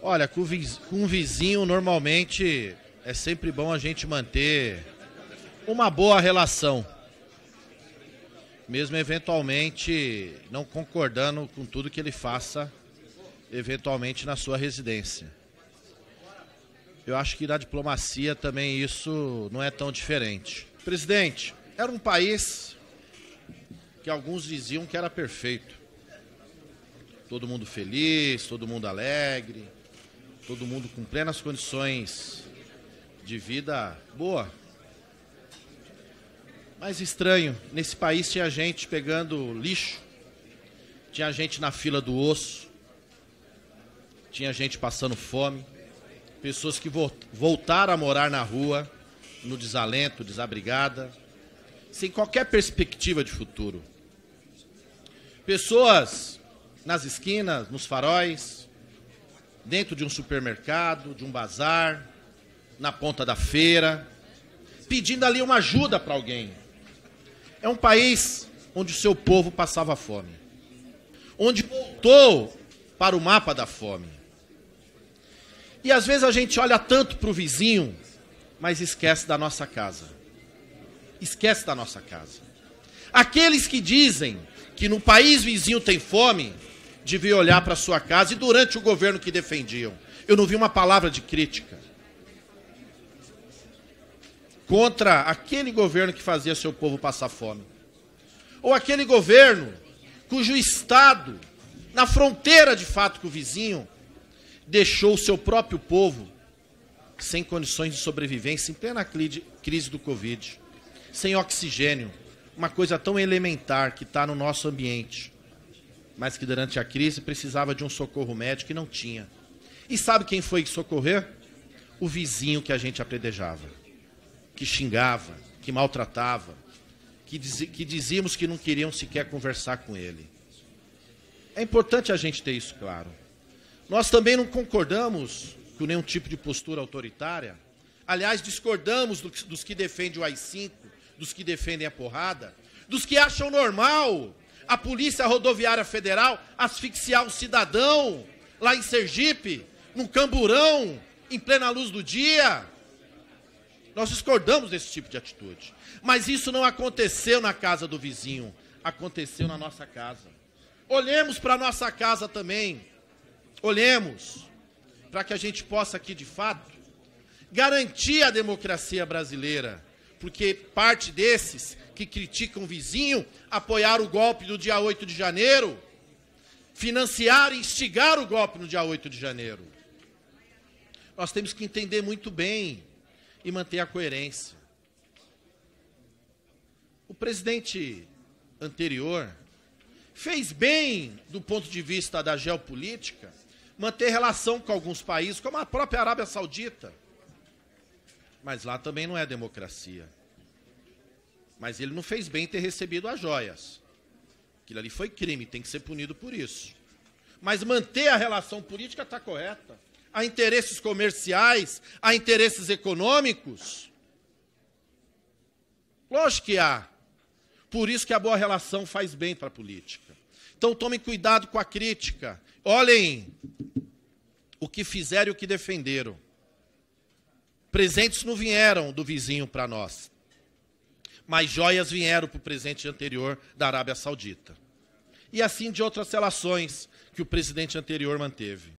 Olha, com um vizinho normalmente é sempre bom a gente manter uma boa relação. Mesmo eventualmente não concordando com tudo que ele faça, eventualmente na sua residência. Eu acho que na diplomacia também isso não é tão diferente. Presidente, era um país que alguns diziam que era perfeito. Todo mundo feliz, todo mundo alegre todo mundo com plenas condições de vida boa. Mas estranho, nesse país tinha gente pegando lixo, tinha gente na fila do osso, tinha gente passando fome, pessoas que voltaram a morar na rua, no desalento, desabrigada, sem qualquer perspectiva de futuro. Pessoas nas esquinas, nos faróis, dentro de um supermercado, de um bazar, na ponta da feira, pedindo ali uma ajuda para alguém. É um país onde o seu povo passava fome, onde voltou para o mapa da fome. E às vezes a gente olha tanto para o vizinho, mas esquece da nossa casa. Esquece da nossa casa. Aqueles que dizem que no país vizinho tem fome, de vir olhar para sua casa e durante o governo que defendiam. Eu não vi uma palavra de crítica contra aquele governo que fazia seu povo passar fome. Ou aquele governo cujo Estado, na fronteira de fato com o vizinho, deixou o seu próprio povo sem condições de sobrevivência, em plena crise do Covid, sem oxigênio, uma coisa tão elementar que está no nosso ambiente mas que durante a crise precisava de um socorro médico e não tinha. E sabe quem foi que socorrer? O vizinho que a gente apredejava, que xingava, que maltratava, que, diz, que dizíamos que não queriam sequer conversar com ele. É importante a gente ter isso claro. Nós também não concordamos com nenhum tipo de postura autoritária. Aliás, discordamos do, dos que defendem o AI-5, dos que defendem a porrada, dos que acham normal a Polícia Rodoviária Federal asfixiar o cidadão lá em Sergipe, num camburão, em plena luz do dia. Nós discordamos desse tipo de atitude. Mas isso não aconteceu na casa do vizinho, aconteceu na nossa casa. Olhemos para a nossa casa também. Olhemos para que a gente possa aqui de fato garantir a democracia brasileira porque parte desses que criticam o vizinho apoiaram o golpe do dia 8 de janeiro, financiaram e instigaram o golpe no dia 8 de janeiro. Nós temos que entender muito bem e manter a coerência. O presidente anterior fez bem, do ponto de vista da geopolítica, manter relação com alguns países, como a própria Arábia Saudita mas lá também não é democracia. Mas ele não fez bem ter recebido as joias. Aquilo ali foi crime, tem que ser punido por isso. Mas manter a relação política está correta. Há interesses comerciais, há interesses econômicos. Lógico que há. Por isso que a boa relação faz bem para a política. Então tomem cuidado com a crítica. Olhem o que fizeram e o que defenderam. Presentes não vieram do vizinho para nós, mas joias vieram para o presente anterior da Arábia Saudita. E assim de outras relações que o presidente anterior manteve.